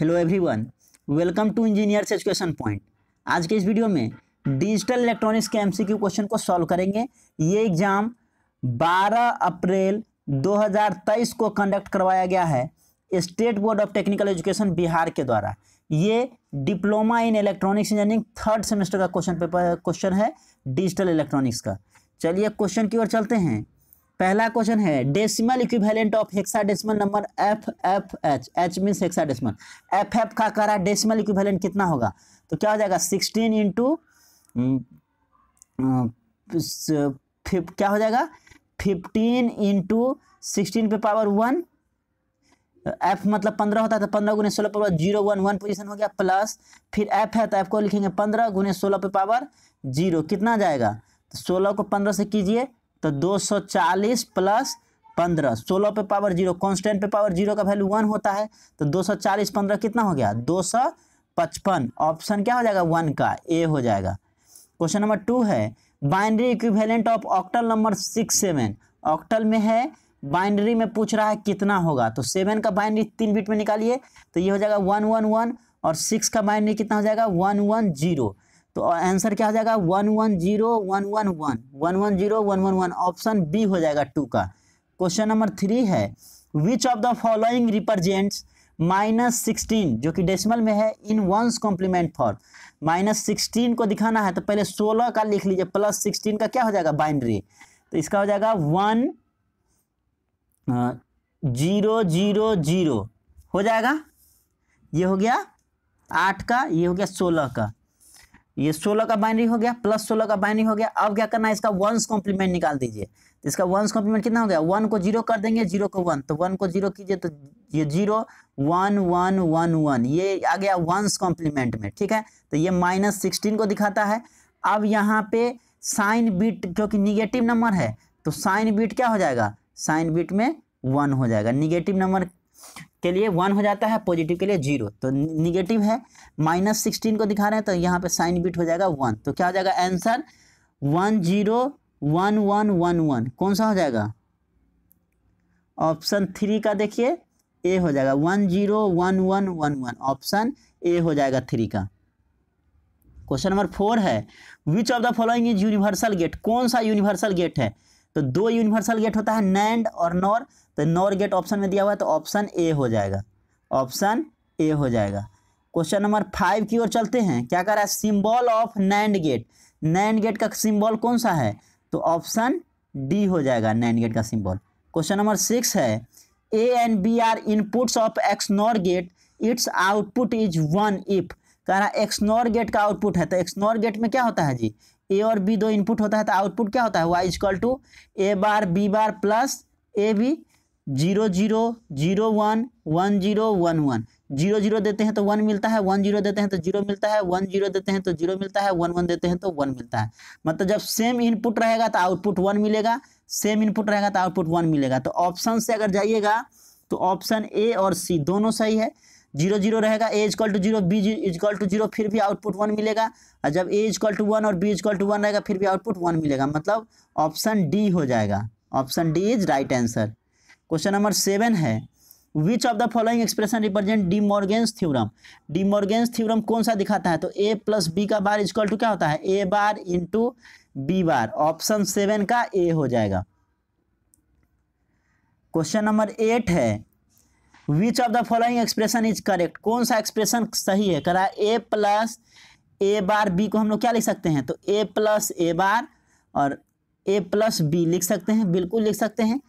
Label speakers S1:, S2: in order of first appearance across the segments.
S1: hello everyone welcome to engineers education point आज के इस वीडियो में डिजिटल इलेक्ट्रॉनिक्स के एमसीक्यू क्वेश्चन को सॉल्व करेंगे ये एग्ज़ाम 12 अप्रैल 2023 को कंडक्ट करवाया गया है state board of technical education Bihar के द्वारा ये diploma in electronics engineering third semester का क्वेश्चन पेपर क्वेश्चन है डिजिटल इलेक्ट्रॉनिक्स का चलिए क्वेश्चन की ओर चलते हैं पहला क्वेश्चन है decimal equivalent of hexadecimal number F F H H mean hexadecimal F F का कह रहा डेसिमल इक्विवेलेंट कितना होगा तो क्या हो जाएगा हम्म, सिक्सटीन इंटू क्या हो जाएगा फिफ्टीन इंटू सिक्सटीन पे पावर वन एफ मतलब पंद्रह होता है तो पंद्रह गुने सोलह power zero one one position हो गया प्लस फिर एफ है तो एफ को लिखेंगे पंद्रह गुने सोलह पे पावर जीरो कितना जाएगा तो सोलह को पंद्रह से कीजिए तो 240 प्लस पंद्रह सोलह पे पावर जीरो कांस्टेंट पे पावर जीरो का वैल्यू वन होता है तो दो सौ चालीस पंद्रह कितना हो गया दो सौ पचपन ऑप्शन क्या हो जाएगा वन का ए हो जाएगा क्वेश्चन नंबर टू है binary equivalent of octal number six seven octal में है बाइनरी में पूछ रहा है कितना होगा तो सेवन का बाइनरी तीन बिट में निकालिए तो ये हो जाएगा वन वन वन और सिक्स का बाइनरी कितना हो जाएगा वन वन जीरो तो आंसर क्या हो जाएगा one one zero one one one one one zero one one one option B हो जाएगा टू का क्वेश्चन नंबर थ्री है which of the following represents minus sixteen जो कि डेसिमल में है in one's complement for minus sixteen को दिखाना है तो पहले सोलह का लिख लीजिए प्लस सिक्सटीन का क्या हो जाएगा बाइंड्री तो इसका हो जाएगा वन जीरो जीरो जीरो हो जाएगा ये हो गया आठ का ये हो गया सोलह का ये सोलह का बाइनरी हो गया प्लस सोलह का बाइनरी हो गया अब क्या करना है इसका वंस कॉम्प्लीमेंट निकाल दीजिए तो इसका वंस कॉम्प्लीमेंट कितना हो गया वन को जीरो कर देंगे जीरो को वन तो वन को जीरो कीजिए तो ये zero one one one one ये आ गया वंस कॉम्प्लीमेंट में ठीक है तो ये माइनस सिक्सटीन को दिखाता है अब यहाँ पे साइन बीट क्योंकि निगेटिव नंबर है तो साइन बीट क्या हो जाएगा साइन बीट में वन हो जाएगा निगेटिव नंबर के लिए वन हो जाता है पॉजिटिव के लिए जीरो तो निगेटिव है माइनस सिक्सटीन को दिखा रहे हैं तो यहाँ पे साइन बिट हो जाएगा वन तो क्या हो जाएगा answer one zero one one one one कौन सा हो जाएगा ऑप्शन थ्री का देखिए ए हो जाएगा one zero one one one one option A हो जाएगा थ्री का क्वेश्चन नंबर फोर है which of the following is universal gate कौन सा यूनिवर्सल गेट है तो दो यूनिवर्सल गेट होता है नैंड और नॉर तो नॉर गेट ऑप्शन में दिया हुआ है तो ऑप्शन ए हो जाएगा ऑप्शन ए हो जाएगा क्वेश्चन नंबर फाइव की ओर चलते हैं क्या कर रहा है symbol of NAND gate NAND gate का सिंबल कौन सा है तो ऑप्शन डी हो जाएगा नैंड गेट का सिंबल क्वेश्चन नंबर सिक्स है A and B are inputs of X NOR gate its output is one if कह रहा है एक्सनॉर गेट का आउटपुट है तो एक्सनॉर गेट में क्या होता है जी ए और बी दो इनपुट होता है तो आउटपुट क्या होता है Y is equal to A bar B bar plus A B zero zero zero one one zero one one zero zero देते हैं तो वन मिलता है वन जीरो देते हैं तो जीरो मिलता है वन जीरो देते हैं तो जीरो मिलता है वन वन देते हैं तो वन मिलता है मतलब जब सेम इनपुट रहेगा तो आउटपुट वन मिलेगा सेम इनपुट रहेगा तो आउटपुट वन मिलेगा तो ऑप्शन से अगर जाइएगा तो ऑप्शन ए और सी दोनों सही है जीरो जीरो रहेगा A is equal to zero B is equal to zero फिर भी आउटपुट वन मिलेगा और जब ए इजकॉल टू वन और बी इजकॉल टू वन रहेगा फिर भी आउटपुट वन मिलेगा मतलब ऑप्शन डी हो जाएगा option D is right answer question number seven है which of the following expression represent De Morgan's theorem De Morgan's theorem कौन सा दिखाता है तो ए प्लस बी का बार इजक्वल टू क्या होता है A bar into B bar option seven का ए हो जाएगा क्वेश्चन नंबर एट है which of the following expression is correct कौन सा एक्सप्रेशन सही है करा ए प्लस ए बार बी को हम लोग क्या लिख सकते हैं तो ए प्लस ए बार और ए प्लस बी लिख सकते हैं बिल्कुल लिख सकते हैं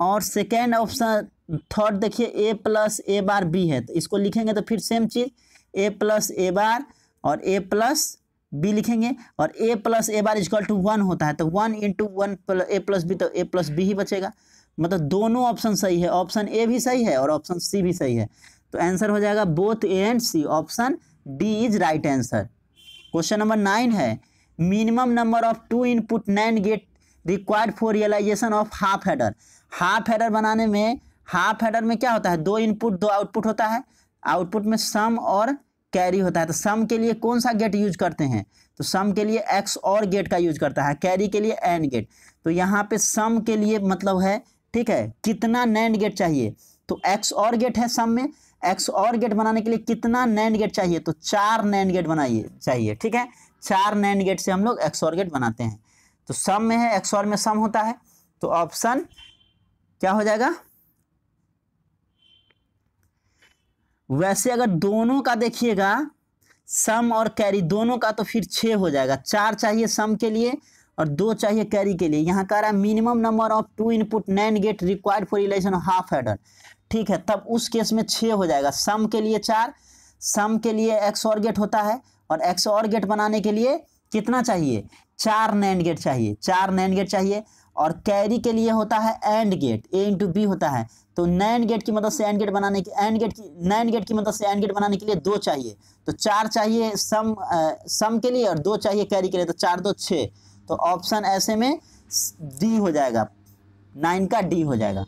S1: और सेकेंड ऑप्शन थर्ड देखिए ए प्लस ए बार बी है तो इसको लिखेंगे तो फिर same cheese A plus A बार और ए प्लस बी लिखेंगे और A plus A bar is equal to one होता है तो one into one A plus B तो ए प्लस बी ही बचेगा मतलब दोनों ऑप्शन सही है ऑप्शन ए भी सही है और ऑप्शन सी भी सही है तो आंसर हो जाएगा both A and C option D is right answer question number nine है minimum number of two input NAND gate required for realization of half header half header बनाने में हाफ हेडर में क्या होता है दो इनपुट दो आउटपुट होता है आउटपुट में सम और कैरी होता है तो सम के लिए कौन सा गेट यूज करते हैं तो सम के लिए एक्स और गेट का यूज करता है कैरी के लिए एंड गेट तो यहाँ पे सम के लिए मतलब है ठीक है कितना नैंड गेट चाहिए तो एक्स और गेट है सम में एक्स और गेट बनाने के लिए कितना नैंड गेट चाहिए तो चार नैंड गेट बनाइए चाहिए ठीक है चार नैंड गेट से हम लोग एक्स और गेट बनाते हैं तो सम में है एक्स और में सम होता है तो ऑप्शन क्या हो जाएगा वैसे अगर दोनों का देखिएगा सम और कैरी दोनों का तो फिर छः हो जाएगा चार चाहिए सम के लिए और दो चाहिए कैरी के लिए यहाँ कह रहा है minimum number of two input NAND gate required for relation half adder ठीक है तब उस केस में छः हो जाएगा सम के लिए चार सम के लिए एक्स और गेट होता है और एक्स और गेट बनाने के लिए कितना चाहिए चार नैन गेट चाहिए चार नैन गेट चाहिए और कैरी के लिए होता है AND gate A into B होता है तो नैन गेट की मदद से एंड गेट बनाने के एंड गेट की नैन गेट की मदद से एंड गेट बनाने के लिए दो चाहिए तो चार चाहिए सम आ, सम के लिए और दो चाहिए कैरी के लिए तो चार दो छः तो ऑप्शन ऐसे में डी हो जाएगा नाइन का डी हो जाएगा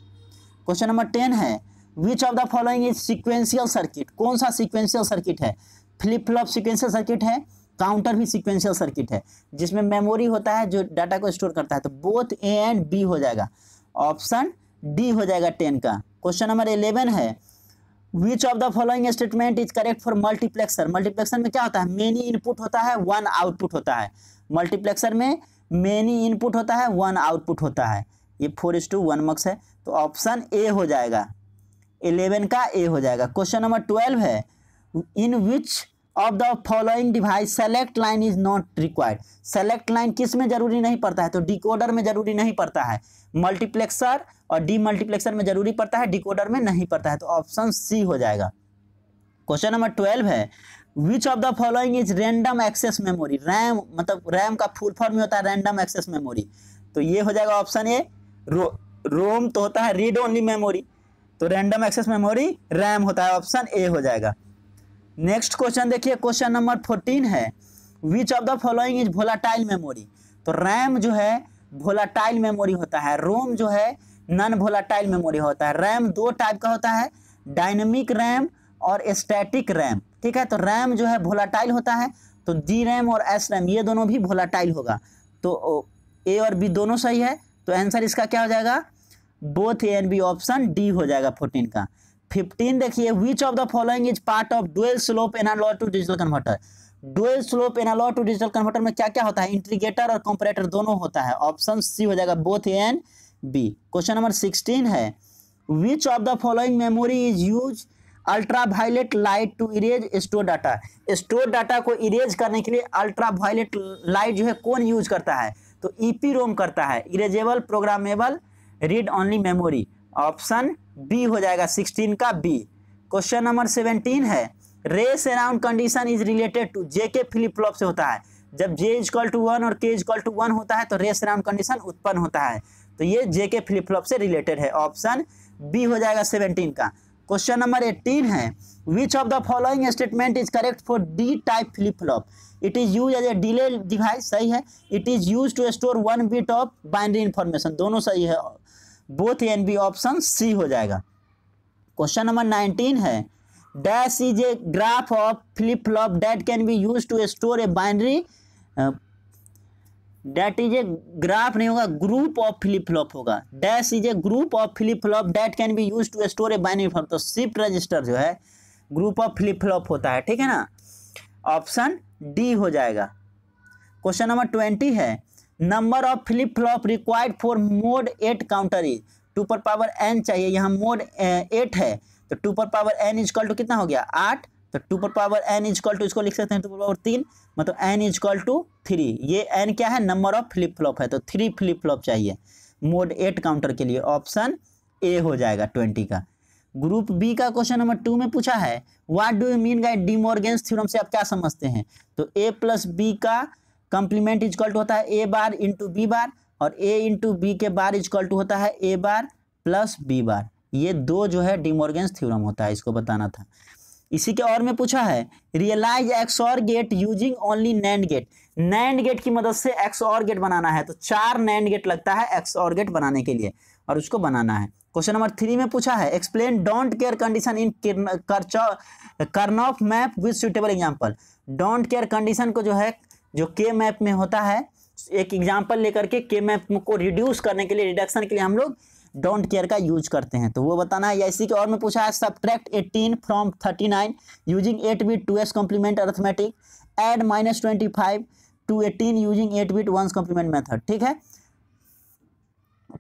S1: क्वेश्चन नंबर टेन है which of the following is sequential circuit कौन सा सिक्वेंशियल सर्किट है फ्लिप फ्लॉप सिक्वेंशियल सर्किट है काउंटर भी सिक्वेंशियल सर्किट है जिसमें मेमोरी होता है जो डाटा को स्टोर करता है तो बोथ ए एंड बी हो जाएगा ऑप्शन डी हो जाएगा टेन का क्वेश्चन नंबर इलेवन है which of the following statement is correct for multiplexer multiplexer में क्या होता है मेनी इनपुट होता है वन आउटपुट होता है मल्टीप्लेक्सर में मेनी इनपुट होता है वन आउटपुट होता है ये four is to one marks है तो ऑप्शन ए हो जाएगा इलेवन का ए हो जाएगा क्वेश्चन नंबर ट्वेल्व है in which of the following device select line is not required select line किस में जरूरी नहीं पड़ता है तो डिकोडर में जरूरी नहीं पड़ता है मल्टीप्लेक्सर और डी मल्टीप्लेक्सर में जरूरी पड़ता है डिकोडर में नहीं पड़ता है तो ऑप्शन सी हो जाएगा क्वेश्चन नंबर ट्वेल्व है which of the following is random access memory RAM मतलब रैम का फुल फॉर्म में होता है रैंडम एक्सेस मेमोरी तो ये हो जाएगा ऑप्शन ए रो रोम तो होता है रीड ओनली मेमोरी तो रैंडम एक्सेस मेमोरी रैम होता है ऑप्शन ए हो जाएगा नेक्स्ट क्वेश्चन देखिए क्वेश्चन नंबर फोर्टीन है which of the following is volatile memory तो रैम जो है भोलाटाइल मेमोरी होता है रोम जो है नॉन भोलाटाइल मेमोरी होता है रैम दो टाइप का होता है डायनेमिक रैम और स्टैटिक रैम ठीक है तो रैम जो है भोलाटाइल होता है तो डी रैम और एस रैम ये दोनों भी भोलाटाइल होगा तो ए और बी दोनों सही है तो आंसर इसका क्या हो जाएगा both A and B option D हो जाएगा फोर्टीन का फिफ्टीन देखिए which of the following is part of dual slope analog to digital converter dual slope analog to digital converter में क्या क्या होता है इंट्रीगेटर और कंपरेटर दोनों होता है ऑप्शन सी हो जाएगा both A and B question number sixteen है which of the following memory is use ultra violet light to erase store data store data को इरेज करने के लिए अल्ट्रा वायलेट लाइट जो है कौन यूज करता है तो ई पी रोम करता है erasable programmable read only memory option B हो जाएगा सिक्सटीन का बी क्वेश्चन नंबर सेवनटीन है race around condition is related to J K flip flop से होता है जब जे इजकॉल टू वन और के इजकॉल टू वन होता है तो रेस अराउंड कंडीशन उत्पन्न होता है तो ये जे के फ्लिप फ्लॉप से रिलेटेड है ऑप्शन बी हो जाएगा सेवनटीन का क्वेश्चन नंबर एट्टीन है which of the following statement is correct for D type flip flop it is use as a delay device सही है it is use to store one bit of binary information दोनों सही है both and B option C हो जाएगा question number nineteen है dash is a graph of flip flop that can be use to store a binary that is a graph नहीं होगा group of flip flop होगा dash is a group of flip flop that can be use to store a binary flop तो shift register जो है group of flip flop होता है ठीक है ना ऑप्शन डी हो जाएगा क्वेश्चन नंबर ट्वेंटी है number of flip flop required for mod eight counter is two पर पावर एन चाहिए यहाँ मोड एट है तो टू पर पावर एन इजकॉल टू कितना हो गया आठ तो टू पर पावर एन इजकॉल टू इसको लिख सकते हैं टू पर पावर तीन मतलब एन इजकॉल टू थ्री ये एन क्या है नंबर ऑफ फ्लिप फ्लॉप है तो थ्री फ्लिप फ्लॉप चाहिए मोड एट काउंटर के लिए ऑप्शन ए हो जाएगा ट्वेंटी का ग्रुप बी का क्वेश्चन नंबर टू में पूछा है what do you mean by De Morgan's theorem से आप क्या समझते हैं तो ए प्लस बी का कंप्लीमेंट इजकल टू होता है A bar into B bar और ए इंटू बी के बार इजकल टू होता है ए बार प्लस बी बार ये दो जो है डिमोर्गेंस थ्योरम होता है इसको बताना था इसी के और में पूछा है realize X OR gate using only NAND gate NAND gate की मदद से एक्स और गेट बनाना है तो चार नैंड गेट लगता है एक्स और गेट बनाने के लिए और उसको बनाना है क्वेश्चन नंबर थ्री में पूछा है explain don't care condition in of map with suitable example don't care condition को जो है जो के मैप में होता है एक एग्जाम्पल लेकर के के मैप को रिड्यूस करने के लिए रिडक्शन के लिए हम लोग डोंट केयर का यूज करते हैं तो वो बताना है या इसी के और में पूछा है subtract 18 from 39 using eight bit two's complement arithmetic add minus twenty five to eighteen using eight bit one's complement method ठीक है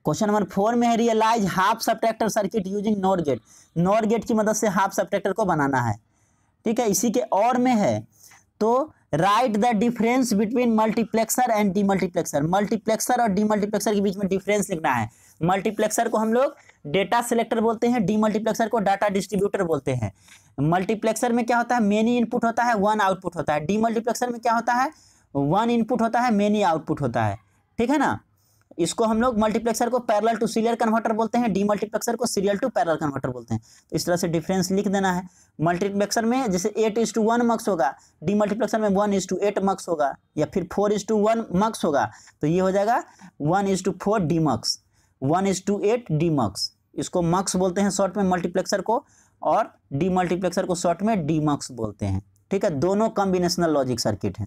S1: क्वेश्चन नंबर फोर में है realize half subtractor circuit using NOR gate NOR gate की मदद से half subtractor को बनाना है ठीक है इसी के और में है तो write the difference between multiplexer and demultiplexer multiplexer और डी मल्टीप्लेक्सर के बीच में डिफरेंस लिखना है मल्टीप्लेक्सर को हम लोग डेटा सिलेक्टर बोलते हैं डी मल्टीप्लेक्सर को डाटा डिस्ट्रीब्यूटर बोलते हैं मल्टीप्लेक्सर में क्या होता है मेनी इनपुट होता है वन आउटपुट होता है डी मल्टीप्लेक्सर में क्या होता है वन इनपुट होता है मेनी आउटपुट होता है ठीक है ना इसको हम लोग मल्टीप्लेक्सर को पैरल टू सीरियल कन्वर्टर बोलते हैं डी मल्टीप्लेक्सर को सीरियल टू पैरल कन्वर्टर बोलते हैं तो इस तरह से डिफरेंस लिख देना है मल्टीप्लेक्सर में जैसे eight is to one mux होगा डी मल्टीप्लेक्सर में one is to eight mux होगा या फिर four is to one mux होगा तो ये हो जाएगा one is to four demux one is to eight demux इसको मक्स बोलते हैं शॉर्ट में मल्टीप्लेक्सर को और डी मल्टीप्लेक्सर को शॉर्ट में डी मक्स बोलते हैं ठीक है दोनों कॉम्बिनेशनल लॉजिक सर्किट हैं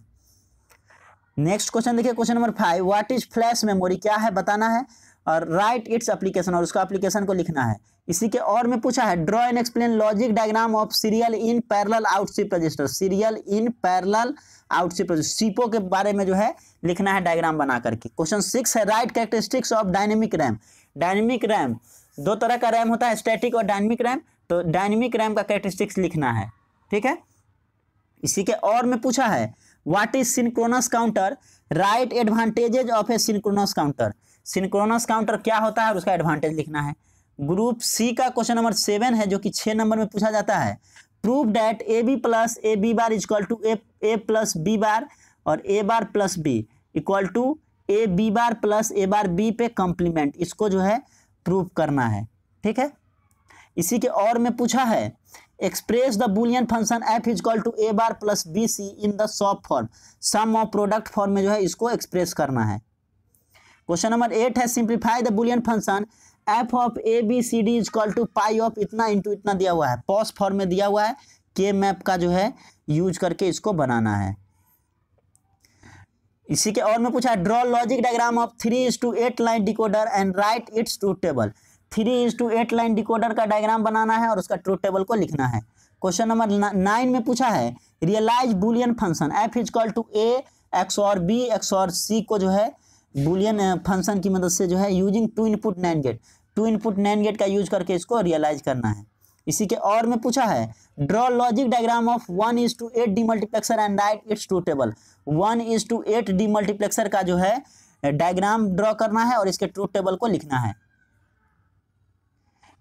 S1: नेक्स्ट क्वेश्चन देखिए question number five what is flash memory क्या है बताना है और राइट इट्स एप्लीकेशन और उसका एप्लीकेशन को लिखना है इसी के और में पूछा है draw and explain logic diagram of serial in parallel out shift register serial in parallel out shift register SIPO के बारे में जो है लिखना है डायग्राम बना करके क्वेश्चन सिक्स है write characteristics of dynamic RAM dynamic RAM दो तरह का रैम होता है स्टेटिक और डायनेमिक रैम तो डायनेमिक रैम का कैरेक्टरिस्टिक्स लिखना है ठीक है इसी के और में पूछा है what is synchronous counter write advantages of a synchronous counter synchronous counter क्या होता है और उसका एडवांटेज लिखना है ग्रुप सी का क्वेश्चन नंबर सेवन है जो कि छह नंबर में पूछा जाता है prove that A B plus A B bar is equal to A A plus B bar और A bar plus B equal to A B bar plus A bar B पे कॉम्प्लीमेंट इसको जो है प्रूव करना है ठीक है इसी के और में पूछा है express the boolean function f is to A bar plus B C in the SOP form sum of product form में जो है इसको एक्सप्रेस करना है क्वेश्चन नंबर एट है simplify the Boolean function F of A B C D is call to pi of इतना into इतना दिया हुआ है पॉस फॉर्म में दिया हुआ है के मैप का जो है यूज करके इसको बनाना है इसी के और में पूछा draw logic diagram of three is to eight line decoder and write its टू table three is to eight line decoder का डायग्राम बनाना है और उसका ट्रूथ टेबल को लिखना है क्वेश्चन नंबर नाइन में पूछा है realize Boolean function F call to A X or B X or C को जो है बुलियन फंक्शन uh, की मदद से जो है using two input NAND gate two input NAND gate का यूज करके इसको रियलाइज करना है इसी के और में पूछा है draw logic diagram of one is to eight demultiplexer and write its टू table one is to eight demultiplexer का जो है डायग्राम ड्रॉ करना है और इसके ट्रूथ टेबल को लिखना है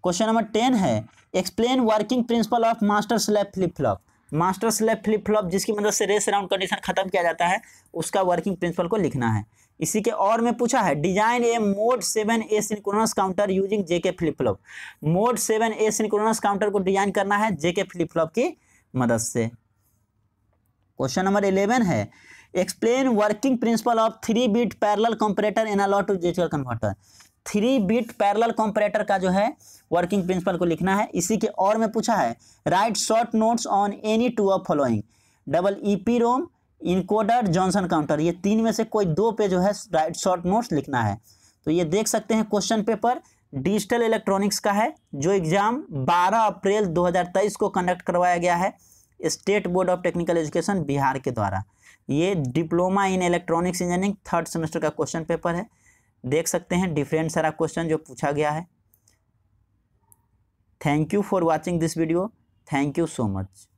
S1: क्वेश्चन नंबर टेन है explain working principle of master slave flip flop master slave flip flop जिसकी मदद से रेस राउंड कंडीशन खत्म किया जाता है उसका वर्किंग प्रिंसिपल को लिखना है इसी के और में पूछा है design a mod seven a synchronous counter using JK flip flop mod seven a synchronous counter को डिजाइन करना है जेके फ्लिप फ्लॉप की मदद से क्वेश्चन नंबर इलेवन है explain working principle of three bit parallel comparator analog to digital converter three bit parallel comparator का जो है वर्किंग प्रिंसिपल को लिखना है इसी के और में पूछा है write short notes on any two of following double E P ROM encoder Johnson counter ये तीन में से कोई दो पे जो है राइट शॉर्ट नोट्स लिखना है तो ये देख सकते हैं क्वेश्चन पेपर डिजिटल इलेक्ट्रॉनिक्स का है जो एग्ज़ाम 12 अप्रैल 2023 को कंडक्ट करवाया गया है state board of technical education Bihar के द्वारा ये diploma in electronics engineering third semester का क्वेश्चन पेपर है देख सकते हैं डिफरेंट सारा क्वेश्चन जो पूछा गया है thank you for watching this video thank you so much